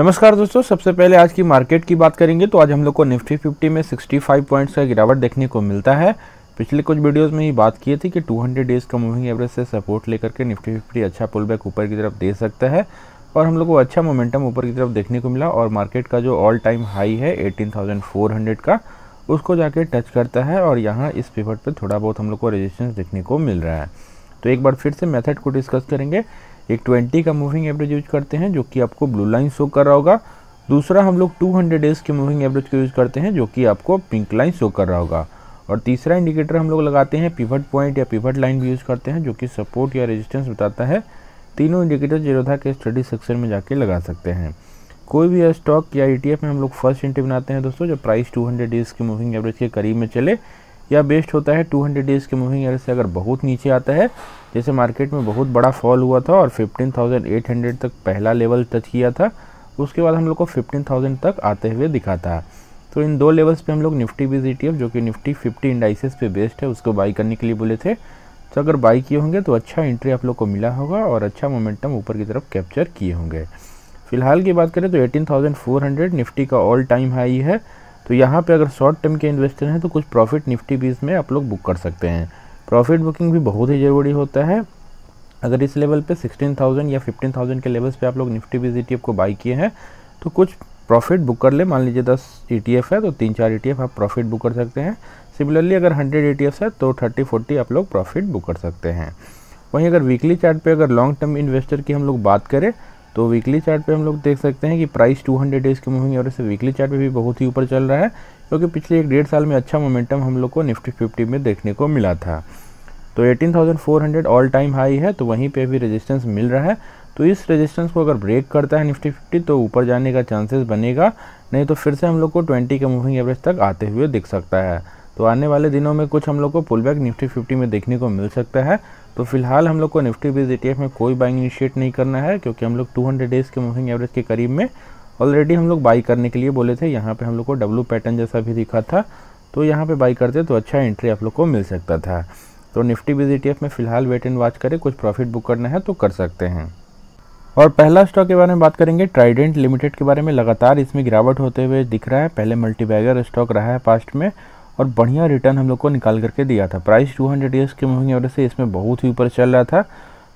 नमस्कार दोस्तों सबसे पहले आज की मार्केट की बात करेंगे तो आज हम लोग को निफ्टी 50 में 65 पॉइंट्स का गिरावट देखने को मिलता है पिछले कुछ वीडियोस में ही बात की थी कि 200 डेज़ का मूविंग एवरेज से सपोर्ट लेकर के निफ्टी 50 अच्छा पुल बैक ऊपर की तरफ दे सकता है और हम लोग को अच्छा मोमेंटम ऊपर की तरफ देखने को मिला और मार्केट का जो ऑल टाइम हाई है एटीन का उसको जाके टच करता है और यहाँ इस पेपर पर थोड़ा बहुत हम लोग को रजिस्टेंस देखने को मिल रहा है तो एक बार फिर से मेथड को डिस्कस करेंगे एक 20 का मूविंग एवरेज यूज करते हैं जो कि आपको ब्लू लाइन शो कर रहा होगा दूसरा हम लोग 200 डेज के मूविंग एवरेज का यूज करते हैं जो कि आपको पिंक लाइन शो कर रहा होगा और तीसरा इंडिकेटर हम लोग लगाते हैं पिवट पॉइंट या पिवट लाइन भी यूज़ करते हैं जो कि सपोर्ट या रेजिस्टेंस बताता है तीनों इंडिकेटर जीरोधा के स्टडी सेक्शन में जाके लगा सकते हैं कोई भी स्टॉक या ई e में हम लोग फर्स्ट एंट्री बनाते हैं दोस्तों जब प्राइस टू डेज के मूविंग एवरेज के करीब में चले या बेस्ट होता है 200 डेज़ के मूविंग एवरेज से अगर बहुत नीचे आता है जैसे मार्केट में बहुत बड़ा फॉल हुआ था और 15,800 तक पहला लेवल टच किया था उसके बाद हम लोग को 15,000 तक आते हुए दिखा था तो इन दो लेवल्स पे हम लोग निफ्टी बीज ई जो कि निफ्टी 50 इंडाइसिस पे बेस्ट है उसको बाई करने के लिए बोले थे तो अगर बाई किए होंगे तो अच्छा एंट्री आप लोग को मिला होगा और अच्छा मोमेंटम ऊपर की तरफ कैप्चर किए होंगे फिलहाल की बात करें तो एटीन निफ्टी का ऑल टाइम हाई है तो यहाँ पे अगर शॉर्ट टर्म के इन्वेस्टर हैं तो कुछ प्रॉफिट निफ्टी बीस में आप लोग बुक कर सकते हैं प्रॉफिट बुकिंग भी बहुत ही ज़रूरी होता है अगर इस लेवल पे 16,000 या 15,000 के लेवल्स पे आप लोग निफ्टी बीस ई e को बाई किए हैं तो कुछ प्रॉफिट बुक कर ले मान लीजिए दस ई e है तो तीन चार ई e आप प्रॉफिट बुक कर सकते हैं सिमिलरली अगर हंड्रेड ई है तो थर्टी फोर्टी आप लोग प्रॉफिट बुक कर सकते हैं वहीं अगर वीकली चार्ट पे अगर लॉन्ग टर्म इन्वेस्टर की हम लोग बात करें तो वीकली चार्ट पे हम लोग देख सकते हैं कि प्राइस 200 डेज़ की मूविंग एवरेज से वीकली चार्ट पे भी बहुत ही ऊपर चल रहा है क्योंकि पिछले एक डेढ़ साल में अच्छा मोमेंटम हम लोग को निफ्टी फिफ्टी में देखने को मिला था तो 18,400 ऑल टाइम हाई है तो वहीं पे भी रेजिस्टेंस मिल रहा है तो इस रेजिस्टेंस को अगर ब्रेक करता है निफ्टी फिफ्टी तो ऊपर जाने का चांसेस बनेगा नहीं तो फिर से हम लोग को ट्वेंटी के मूविंग एवरेज तक आते हुए दिख सकता है तो आने वाले दिनों में कुछ हम लोग को पुलबैक निफ्टी फिफ्टी में देखने को मिल सकता है तो फिलहाल हम लोग को निफ्टी बेस ETF में कोई बाइंग इनिशिएट नहीं करना है क्योंकि हम लोग 200 डेज़ के मूविंग एवरेज के करीब में ऑलरेडी हम लोग बाई करने के लिए बोले थे यहाँ पे हम लोग को डब्लू पैटर्न जैसा भी दिखा था तो यहाँ पे बाई करते तो अच्छा एंट्री आप लोग को मिल सकता था तो निफ्टी बेस ई e में फ़िलहाल वेट एंड वॉच करें कुछ प्रॉफिट बुक करना है तो कर सकते हैं और पहला स्टॉक के बारे में बात करेंगे ट्राइडेंट लिमिटेड के बारे में लगातार इसमें गिरावट होते हुए दिख रहा है पहले मल्टीबैगर स्टॉक रहा है पास्ट में और बढ़िया रिटर्न हम लोग को निकाल करके दिया था प्राइस 200 हंड्रेड ईयर्स के मूविंग एवरेज से इसमें बहुत ही ऊपर चल रहा था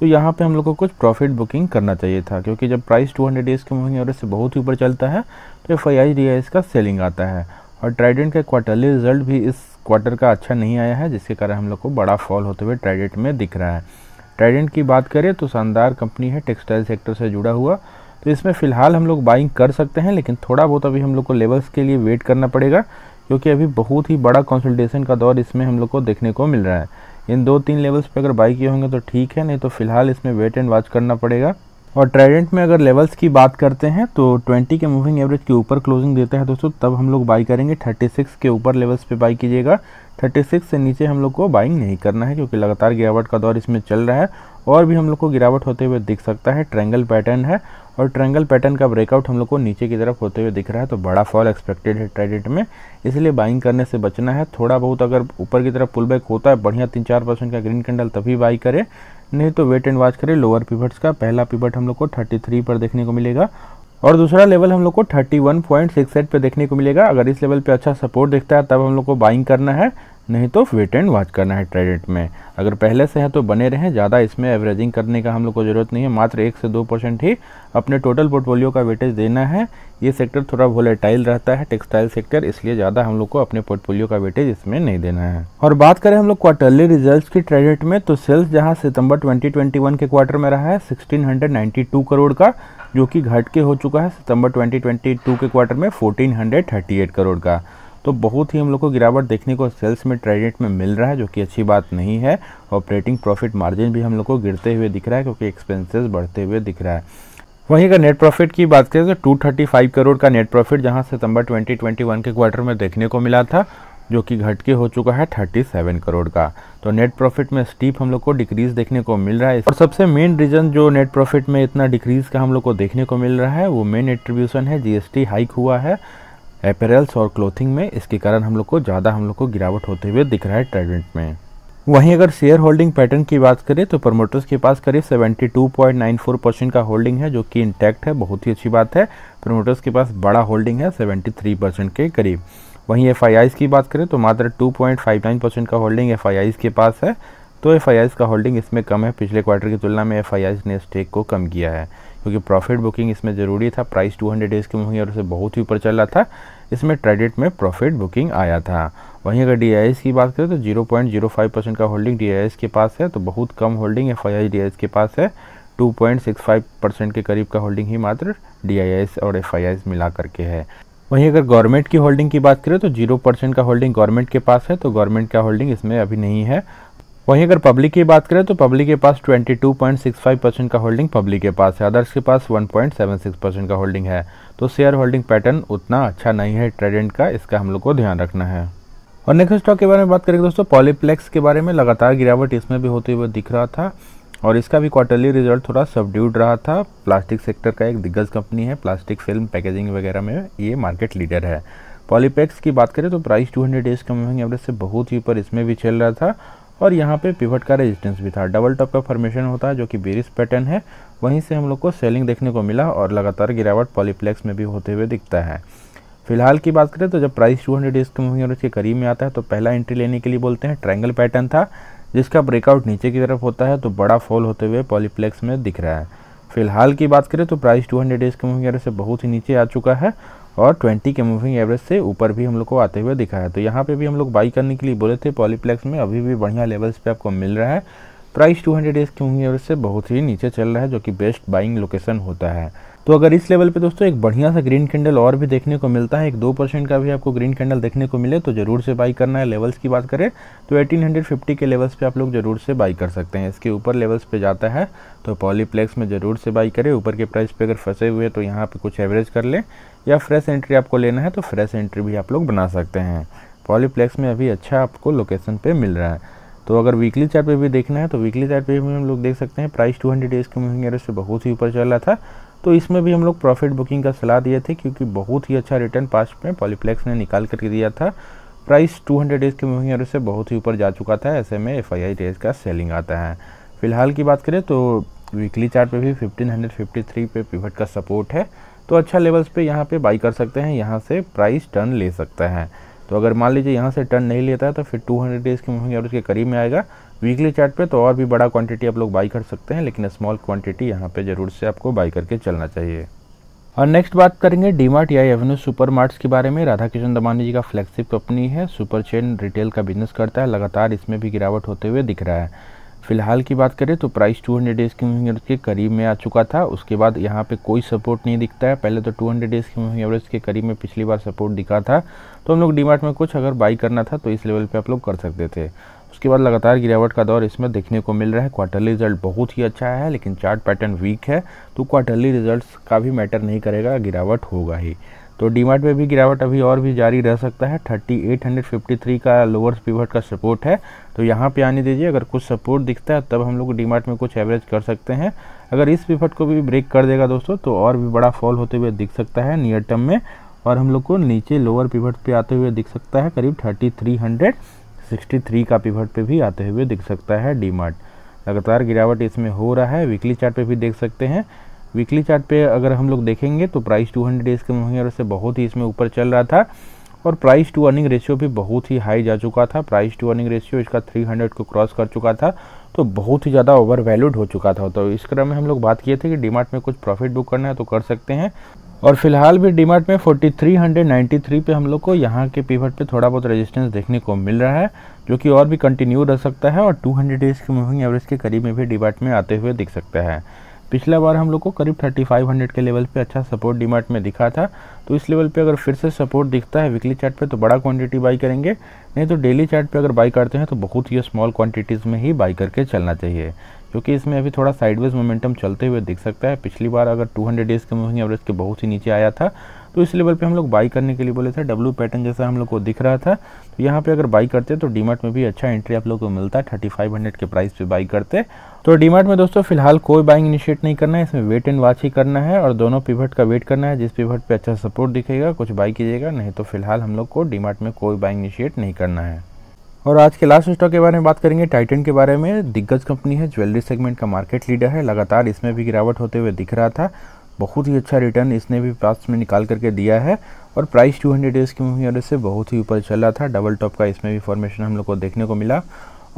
तो यहाँ पे हम लोग को कुछ प्रॉफिट बुकिंग करना चाहिए था क्योंकि जब प्राइस 200 हंड्रेड ईयर्स के मूविंग एवरेज से बहुत ही ऊपर चलता है तो एफ आई का सेलिंग आता है और ट्राइडेंट का क्वार्टरली रिजल्ट भी इस क्वार्टर का अच्छा नहीं आया है जिसके कारण हम लोग को बड़ा फॉल होते हुए ट्राइडेंट में दिख रहा है ट्राइडेंट की बात करें तो शानदार कंपनी है टेक्सटाइल सेक्टर से जुड़ा हुआ तो इसमें फ़िलहाल हम लोग बाइंग कर सकते हैं लेकिन थोड़ा बहुत अभी हम लोग को लेवल्स के लिए वेट करना पड़ेगा क्योंकि अभी बहुत ही बड़ा कंसल्टेशन का दौर इसमें हम लोग को देखने को मिल रहा है इन दो तीन लेवल्स पे अगर बाई किए होंगे तो ठीक है नहीं तो फिलहाल इसमें वेट एंड वॉच करना पड़ेगा और ट्रेडेंट में अगर लेवल्स की बात करते हैं तो 20 के मूविंग एवरेज के ऊपर क्लोजिंग देते हैं दोस्तों तब हम लोग बाई करेंगे 36 के ऊपर लेवल्स पे बाई कीजिएगा 36 से नीचे हम लोग को बाइंग नहीं करना है क्योंकि लगातार गिरावट का दौर इसमें चल रहा है और भी हम लोग को गिरावट होते हुए दिख सकता है ट्रैंगल पैटर्न है और ट्रेंगल पैटर्न का ब्रेकआउट हम लोग को नीचे की तरफ होते हुए दिख रहा है तो बड़ा फॉल एक्सपेक्टेड है ट्रेडिट में इसलिए बाइंग करने से बचना है थोड़ा बहुत अगर ऊपर की तरफ पुल बैक होता है बढ़िया तीन चार परसेंट का ग्रीन कैंडल तभी बाई करें नहीं तो वेट एंड वॉच करें लोअर पिवट्स का पहला पिवट हम लोग को थर्टी पर देखने को मिलेगा और दूसरा लेवल हम लोग को एट पर देखने को मिलेगा अगर इस लेवल पे अच्छा सपोर्ट दिखता है तब हम लोग को बाइंग करना है नहीं तो वेट एंड वॉच करना है ट्रेडिट में अगर पहले से है तो बने रहें ज़्यादा इसमें एवरेजिंग करने का हम लोग को ज़रूरत नहीं है मात्र एक से दो परसेंट ही अपने टोटल पोर्टफोलियो का वेटेज देना है ये सेक्टर थोड़ा वोलेटाइल रहता है टेक्सटाइल सेक्टर इसलिए ज़्यादा हम लोग को अपने पोर्टफोलियो का वेटेज इसमें नहीं देना है और बात करें हम लोग क्वार्टरली रिजल्ट की ट्रेडिट में तो सेल्स जहाँ सितंबर ट्वेंटी के क्वार्टर में रहा है सिक्सटीन करोड़ का जो कि घट के हो चुका है सितंबर ट्वेंटी के क्वार्टर में फोर्टीन करोड़ का तो बहुत ही हम लोग को गिरावट देखने को सेल्स में ट्रेडिट में मिल रहा है जो कि अच्छी बात नहीं है ऑपरेटिंग प्रॉफिट मार्जिन भी हम लोग को गिरते हुए दिख रहा है क्योंकि एक्सपेंसेस बढ़ते हुए दिख रहा है वहीं अगर नेट प्रॉफिट की बात करें तो 235 करोड़ का नेट प्रॉफिट जहां सितंबर 2021 के क्वार्टर में देखने को मिला था जो कि घट के हो चुका है 37 करोड़ का तो नेट प्रॉफिट में स्टीप हम लोग को डिक्रीज देखने को मिल रहा है और सबसे मेन रीजन जो नेट प्रॉफिट में इतना डिक्रीज का हम लोग को देखने को मिल रहा है वो मेन एट्रीब्यूशन है जीएसटी हाइक हुआ है एपेरल्स और क्लोथिंग में इसके कारण हम लोग को ज़्यादा हम लोग को गिरावट होते हुए दिख रहा है ट्रेडेंट में वहीं अगर शेयर होल्डिंग पैटर्न की बात करें तो प्रमोटर्स के पास करीब 72.94 परसेंट का होल्डिंग है जो कि इंटैक्ट है बहुत ही अच्छी बात है प्रमोटर्स के पास बड़ा होल्डिंग है 73 परसेंट के करीब वहीं एफ की बात करें तो मात्र 2.59 परसेंट का होल्डिंग एफ के पास है तो एफ का होल्डिंग इसमें कम है पिछले क्वार्टर की तुलना में एफ ने स्टेक को कम किया है क्योंकि प्रॉफिट बुकिंग इसमें ज़रूरी था प्राइस 200 डेज़ की मूविंग और उसे बहुत ही ऊपर चल रहा था इसमें ट्रेडिट में प्रॉफिट बुकिंग आया था वहीं अगर डी की बात करें तो 0.05 परसेंट का होल्डिंग डी के पास है तो बहुत कम होल्डिंग एफ आई के पास है 2.65 परसेंट के करीब का होल्डिंग ही मात्र डी और एफ मिला करके है वहीं अगर गवर्नमेंट की होल्डिंग की बात करें तो जीरो परसेंट का होल्डिंग गवर्नमेंट के पास है तो गवर्नमेंट का होल्डिंग इसमें अभी नहीं है वहीं अगर पब्लिक की बात करें तो पब्लिक के पास 22.65 परसेंट का होल्डिंग पब्लिक के पास है अदर्स के पास 1.76 परसेंट का होल्डिंग है तो शेयर होल्डिंग पैटर्न उतना अच्छा नहीं है ट्रेडेंट का इसका हम लोग को ध्यान रखना है और नेक्स्ट स्टॉक के बारे में बात करेंगे दोस्तों पॉलीप्लेक्स के बारे में लगातार गिरावट इसमें भी होते हुए दिख रहा था और इसका भी क्वार्टरली रिजल्ट थोड़ा सबड्यूड रहा था प्लास्टिक सेक्टर का एक दिग्गज कंपनी है प्लास्टिक फिल्म पैकेजिंग वगैरह में ये मार्केट लीडर है पॉलीपैक्स की बात करें तो प्राइस 200 डेज के एवरेज से बहुत ही ऊपर इसमें भी चल रहा था और यहाँ पे पिवट का रेजिस्टेंस भी था डबल टॉप का फॉर्मेशन होता है जो कि बेरिस पैटर्न है वहीं से हम लोग को सेलिंग देखने को मिला और लगातार गिरावट पॉलीप्लेक्स में भी होते हुए दिखता है फिलहाल की बात करें तो जब प्राइस टू हंड्रेड डेज के मूविंग एवरेज के करीब में आता है तो पहला एंट्री लेने के लिए बोलते हैं ट्रायंगल पैटर्न था जिसका ब्रेकआउट नीचे की तरफ होता है तो बड़ा फॉल होते हुए पॉलीप्लेक्स में दिख रहा है फिलहाल की बात करें तो प्राइस 200 डेज के मूविंग एवरेज से बहुत ही नीचे आ चुका है और 20 के मूविंग एवरेज से ऊपर भी हम लोग को आते हुए दिखा है तो यहाँ पे भी हम लोग बाई करने के लिए बोले थे पॉलीप्लेक्स में अभी भी बढ़िया लेवल्स पे आपको मिल रहा है प्राइस 200 हंड्रेड एज के मूविंग एवरेज से बहुत ही नीचे चल रहा है जो कि बेस्ट बाइंग लोकेशन होता है तो अगर इस लेवल पे दोस्तों एक बढ़िया सा ग्रीन कैंडल और भी देखने को मिलता है एक दो परसेंट का भी आपको ग्रीन कैंडल देखने को मिले तो ज़रूर से बाई करना है लेवल्स की बात करें तो 1850 के लेवल्स पे आप लोग ज़रूर से बाई कर सकते हैं इसके ऊपर लेवल्स पे जाता है तो पॉलीप्लेक्स में ज़रूर से बाई करें ऊपर के प्राइस पर अगर फंसे हुए तो यहाँ पर कुछ एवरेज कर लें या फ्रेश एंट्री आपको लेना है तो फ्रेश एंट्री भी आप लोग बना सकते हैं पॉलीप्लेक्स में अभी अच्छा आपको लोकेशन पर मिल रहा है तो अगर वीकली चार्ट पे भी देखना है तो वीकली चार्ट पे भी हम लोग देख सकते हैं प्राइस 200 डेज़ के मूविंग एवरेज से बहुत ही ऊपर चल रहा था तो इसमें भी हम लोग प्रॉफिट बुकिंग का सलाह दिए थे क्योंकि बहुत ही अच्छा रिटर्न पास्ट में पॉलीप्लेक्स ने निकाल करके दिया था प्राइस 200 डेज़ के मूविंग एवरेज से बहुत ही ऊपर जा चुका था ऐसे में एफ आई डेज़ का सेलिंग आता है फिलहाल की बात करें तो वीकली चार्ट पे भी 1553 पे पिवट का सपोर्ट है तो अच्छा लेवल्स पे यहाँ पे बाई कर सकते हैं यहाँ से प्राइस टर्न ले सकता है तो अगर मान लीजिए यहाँ से टर्न नहीं लेता है तो फिर 200 डेज़ के मूविंग एवरेज के करीब में आएगा वीकली चार्ट पे तो और भी बड़ा क्वांटिटी आप लोग बाई कर सकते हैं लेकिन स्मॉल क्वांटिटी यहाँ पे ज़रूर से आपको बाई करके चलना चाहिए और नेक्स्ट बात करेंगे डी मार्ट या एवेन्यू सुपर मार्ट्स के बारे में राधा किशन दमानी जी का फ्लैगशिप कंपनी है सुपर चेन रिटेल का बिजनेस करता है लगातार इसमें भी गिरावट होते हुए दिख रहा है फिलहाल की बात करें तो प्राइस 200 हंड्रेड डेज की मूविंग एवरेज के करीब में आ चुका था उसके बाद यहाँ पे कोई सपोर्ट नहीं दिखता है पहले तो 200 डेज की मूविंग एवरेज के करीब में पिछली बार सपोर्ट दिखा था तो हम लोग डीमार्ट में कुछ अगर बाई करना था तो इस लेवल पे आप लोग कर सकते थे उसके बाद लगातार गिरावट का दौर इसमें देखने को मिल रहा है क्वार्टरली रिजल्ट बहुत ही अच्छा है लेकिन चार्ट पैटर्न वीक है तो क्वार्टरली रिजल्ट्स का भी मैटर नहीं करेगा गिरावट होगा ही तो डीमार्ट में भी गिरावट अभी और भी जारी रह सकता है 3853 का लोअर पिवट का सपोर्ट है तो यहाँ पे आने दीजिए अगर कुछ सपोर्ट दिखता है तब हम लोग डीमार्ट में कुछ एवरेज कर सकते हैं अगर इस पिवट को भी ब्रेक कर देगा दोस्तों तो और भी बड़ा फॉल होते हुए दिख सकता है नियर टर्म में और हम लोग को नीचे लोअर पिवट पर आते हुए दिख सकता है करीब थर्टी 63 का पिवट पे भी आते हुए दिख सकता है डी लगातार गिरावट इसमें हो रहा है वीकली चार्ट पे भी देख सकते हैं वीकली चार्ट पे अगर हम लोग देखेंगे तो प्राइस 200 डेज़ के मुहैया से बहुत ही इसमें ऊपर चल रहा था और प्राइस टू अर्निंग रेशियो भी बहुत ही हाई जा चुका था प्राइस टू अर्निंग रेशियो इसका 300 को क्रॉस कर चुका था तो बहुत ही ज़्यादा ओवर वैल्यूड हो चुका था तो इस क्रम में हम लोग बात किए थे कि डीमार्ट में कुछ प्रॉफिट बुक करना है तो कर सकते हैं और फिलहाल भी डीमार्ट में 4393 पे हम लोग को यहाँ के पीवट पे थोड़ा बहुत रेजिस्टेंस देखने को मिल रहा है जो कि और भी कंटिन्यू रह सकता है और 200 डेज की मूविंग एवरेज के करीब में भी डीमार्ट में आते हुए दिख सकता है पिछला बार हम लोग को करीब 3500 के लेवल पे अच्छा सपोर्ट डीमार्ट में दिखा था तो इस लेवल पर अगर फिर से सपोर्ट दिखता है वीकली चार्ट पे तो बड़ा क्वान्टिटी बाई करेंगे नहीं तो डेली चार्ट पे अगर बाई करते हैं तो बहुत ही स्मॉल क्वान्टिटीज़ में ही बाई करके चलना चाहिए क्योंकि इसमें अभी थोड़ा साइडवेज मोमेंटम चलते हुए दिख सकता है पिछली बार अगर 200 डेज़ के मूविंग एवरेज के बहुत ही नीचे आया था तो इस लेवल पे हम लोग बाई करने के लिए बोले थे डब्ल्यू पैटर्न जैसा हम लोग को दिख रहा था तो यहाँ पे अगर बाई करते तो डीमार्ट में भी अच्छा एंट्री आप लोग को मिलता थर्टी फाइव हंड्रेड के प्राइस पर बाई करते तो डीमार्ट में दोस्तों फिलहाल कोई बाइंग इनिशिएट नहीं करना है इसमें वेट एंड वॉच ही करना है और दोनों पिवट का वेट करना है जिस पिवट पर अच्छा सपोर्ट दिखेगा कुछ बाई कीजिएगा नहीं तो फिलहाल हम लोग को डीमार्ट में कोई बाइंग इनिशिएट नहीं करना है और आज के लास्ट स्टॉक के बारे में बात करेंगे टाइटन के बारे में दिग्गज कंपनी है ज्वेलरी सेगमेंट का मार्केट लीडर है लगातार इसमें भी गिरावट होते हुए दिख रहा था बहुत ही अच्छा रिटर्न इसने भी पास में निकाल करके दिया है और प्राइस 200 डेज़ की मूवी से बहुत ही ऊपर चल रहा था डबल टॉप का इसमें भी फॉर्मेशन हम लोग को देखने को मिला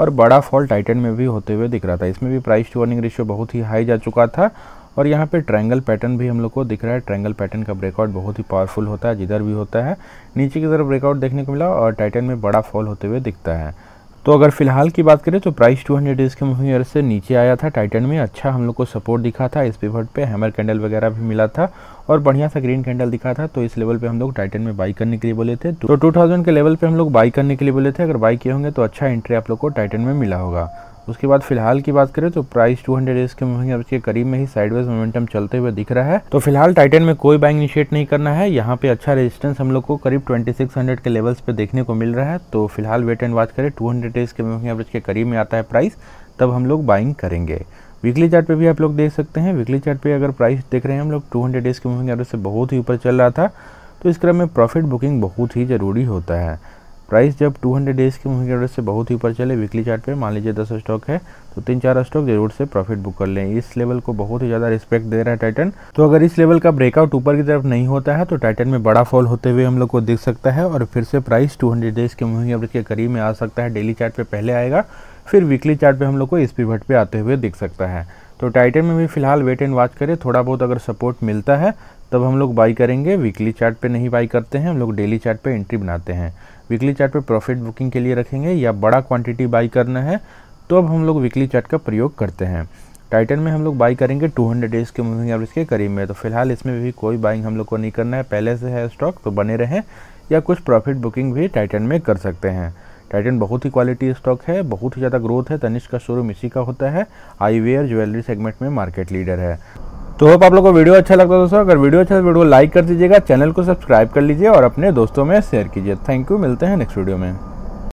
और बड़ा फॉल टाइटन में भी होते हुए दिख रहा था इसमें भी प्राइस टू अर्निंग रेशियो बहुत ही हाई जा चुका था और यहाँ पे ट्रायंगल पैटर्न भी हम लोग को दिख रहा है ट्रायंगल पैटर्न का ब्रेकआउट बहुत ही पावरफुल होता है जिधर भी होता है नीचे की तरफ ब्रेकआउट देखने को मिला और टाइटन में बड़ा फॉल होते हुए दिखता है तो अगर फिलहाल की बात करें तो प्राइस 200 हंड्रेड डेज के मूविंग एवरेज से नीचे आया था टाइटन में अच्छा हम लोग को सपोर्ट दिखा था इस पिवट पे हैमर कैंडल वगैरह भी मिला था और बढ़िया सा ग्रीन कैंडल दिखा था तो इस लेवल पे हम लोग टाइटन में बाई करने के लिए बोले थे तो 2000 के लेवल पे हम लोग बाई करने के लिए बोले थे अगर बाई किए होंगे तो अच्छा एंट्री आप लोग को टाइटन में मिला होगा उसके बाद फिलहाल की बात करें तो प्राइस 200 हंड्रेड के मूविंग के करीब में ही साइडवेज मोमेंटम चलते हुए दिख रहा है तो फिलहाल टाइटन में कोई बाइंग इनिशिएट नहीं करना है यहाँ पे अच्छा रेजिस्टेंस हम लोग को करीब 2600 के लेवल्स पे देखने को मिल रहा है तो फिलहाल वेट एंड बात करें टू हंड्रेड डेज के मूविंग एवरेज के करीब में आता है प्राइस तब हम लोग बाइंग करेंगे वीकली चार्ट पे भी आप लोग देख सकते हैं वीकली चार्ट पे अगर प्राइस देख रहे हैं हम लोग 200 डेज के मूविंग एवरेज से बहुत ही ऊपर चल रहा था तो इस क्रम में प्रॉफिट बुकिंग बहुत ही ज़रूरी होता है प्राइस जब 200 डेज के मूविंग एवरेज से बहुत ही ऊपर चले वीकली चार्ट पे मान लीजिए दस स्टॉक है तो तीन चार स्टॉक जरूर से प्रॉफिट बुक कर लें इस लेवल को बहुत ही ज़्यादा रिस्पेक्ट दे रहा है टाइटन तो अगर इस लेवल का ब्रेकआउट ऊपर की तरफ नहीं होता है तो टाइटन में बड़ा फॉल होते हुए हम लोग को दिख सकता है और फिर से प्राइस टू डेज के मूविंग एवरेज के करीब में आ सकता है डेली चार्ट पहले आएगा फिर वीकली चार्ट हम लोग को इस पिवट पे आते हुए दिख सकता है तो टाइटन में भी फिलहाल वेट एंड वॉच करें थोड़ा बहुत अगर सपोर्ट मिलता है तब हम लोग बाई करेंगे वीकली चार्ट पे नहीं बाई करते हैं हम लोग डेली चार्ट पे एंट्री बनाते हैं वीकली चार्ट पे प्रॉफिट बुकिंग के लिए रखेंगे या बड़ा क्वांटिटी बाई करना है तो अब हम लोग वीकली चार्ट का प्रयोग करते हैं टाइटन में हम लोग बाई करेंगे 200 डेज़ के मूविंग एवरेज के करीब में तो फिलहाल इसमें भी कोई बाइंग हम लोग को नहीं करना है पहले से है स्टॉक तो बने रहें या कुछ प्रॉफिट बुकिंग भी टाइटन में कर सकते हैं टाइटन बहुत ही क्वालिटी स्टॉक है बहुत ही ज़्यादा ग्रोथ है तनिष्क का शोरूम इसी का होता है आईवेयर ज्वेलरी सेगमेंट में मार्केट लीडर है तो होप आप लोग को वीडियो अच्छा लगता है दोस्तों अगर वीडियो अच्छा वीडियो तो लाइक कर दीजिएगा चैनल को सब्सक्राइब कर लीजिए और अपने दोस्तों में शेयर कीजिए थैंक यू मिलते हैं नेक्स्ट वीडियो में